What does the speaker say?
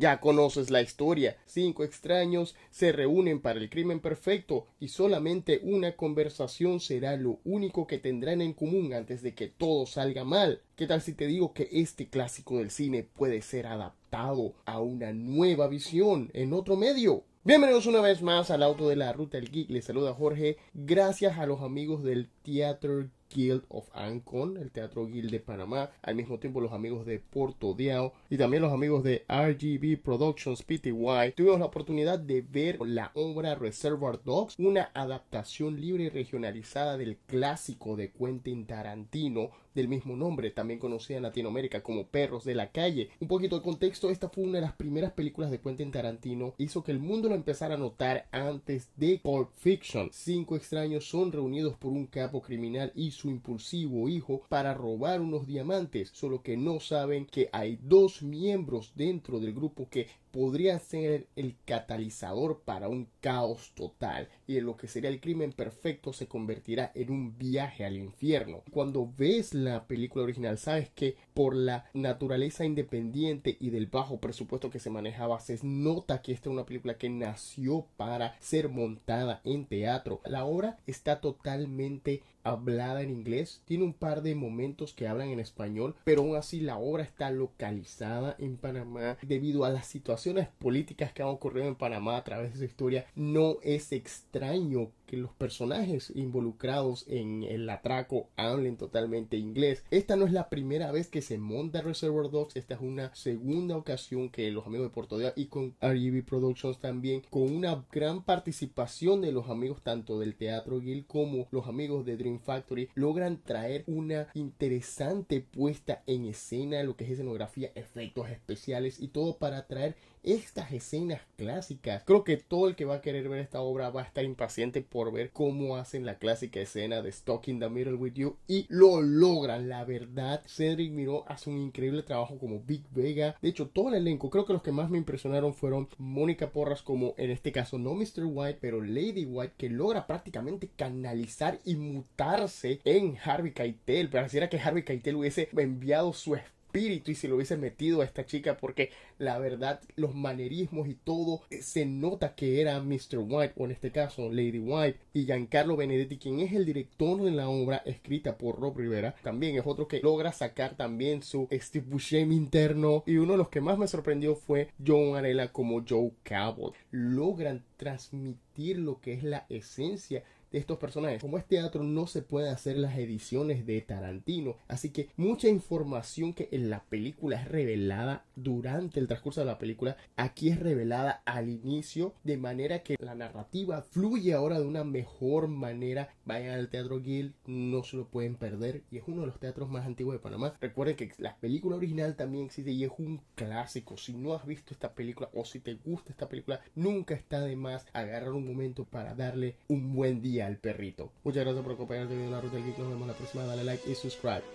Ya conoces la historia. Cinco extraños se reúnen para el crimen perfecto y solamente una conversación será lo único que tendrán en común antes de que todo salga mal. ¿Qué tal si te digo que este clásico del cine puede ser adaptado a una nueva visión en otro medio? Bienvenidos una vez más al auto de la ruta del geek. Les saluda Jorge. Gracias a los amigos del Teatro. Guild of Ancon, el Teatro Guild de Panamá, al mismo tiempo los amigos de Porto Diao y también los amigos de RGB Productions PTY, tuvimos la oportunidad de ver la obra Reservoir Dogs, una adaptación libre y regionalizada del clásico de Quentin Tarantino del mismo nombre, también conocida en Latinoamérica como Perros de la Calle. Un poquito de contexto, esta fue una de las primeras películas de Quentin Tarantino, hizo que el mundo lo empezara a notar antes de Pulp Fiction. Cinco extraños son reunidos por un capo criminal y su impulsivo hijo para robar unos diamantes, solo que no saben que hay dos miembros dentro del grupo que podría ser el catalizador para un caos total y en lo que sería el crimen perfecto se convertirá en un viaje al infierno. Cuando ves la película original sabes que por la naturaleza independiente y del bajo presupuesto que se manejaba se nota que esta es una película que nació para ser montada en teatro. La obra está totalmente hablada en inglés, tiene un par de momentos que hablan en español, pero aún así la obra está localizada en Panamá debido a la situación políticas que han ocurrido en Panamá a través de su historia, no es extraño que los personajes involucrados en el atraco hablen totalmente inglés. Esta no es la primera vez que se monta Reservoir Dogs, esta es una segunda ocasión que los amigos de Portodea y con RGB e Productions también, con una gran participación de los amigos tanto del Teatro Guild como los amigos de Dream Factory, logran traer una interesante puesta en escena, lo que es escenografía, efectos especiales y todo para traer estas escenas clásicas. Creo que todo el que va a querer ver esta obra va a estar impaciente por ver cómo hacen la clásica escena de Stalking the Middle with You y lo logran. La verdad, Cedric Miró hace un increíble trabajo como Big Vega. De hecho, todo el elenco, creo que los que más me impresionaron fueron Mónica Porras como en este caso no Mr. White, pero Lady White que logra prácticamente canalizar y mutarse en Harvey Keitel. Pareciera que Harvey Keitel hubiese enviado su esposa espíritu y si lo hubiese metido a esta chica porque la verdad los manerismos y todo eh, se nota que era Mr. White o en este caso Lady White y Giancarlo Benedetti quien es el director de la obra escrita por Rob Rivera también es otro que logra sacar también su Steve Buscemi interno y uno de los que más me sorprendió fue John Arela como Joe Cabot logran transmitir lo que es la esencia de estos personajes. Como es teatro, no se puede hacer las ediciones de Tarantino, así que mucha información que en la película es revelada durante el transcurso de la película, aquí es revelada al inicio, de manera que la narrativa fluye ahora de una mejor manera. Vayan al Teatro Gil no se lo pueden perder, y es uno de los teatros más antiguos de Panamá. Recuerden que la película original también existe y es un clásico. Si no has visto esta película o si te gusta esta película, nunca está de más agarrar un momento para darle un buen día al perrito. Muchas gracias por acompañarnos en la ruta del geek. Nos vemos la próxima. Dale like y subscribe.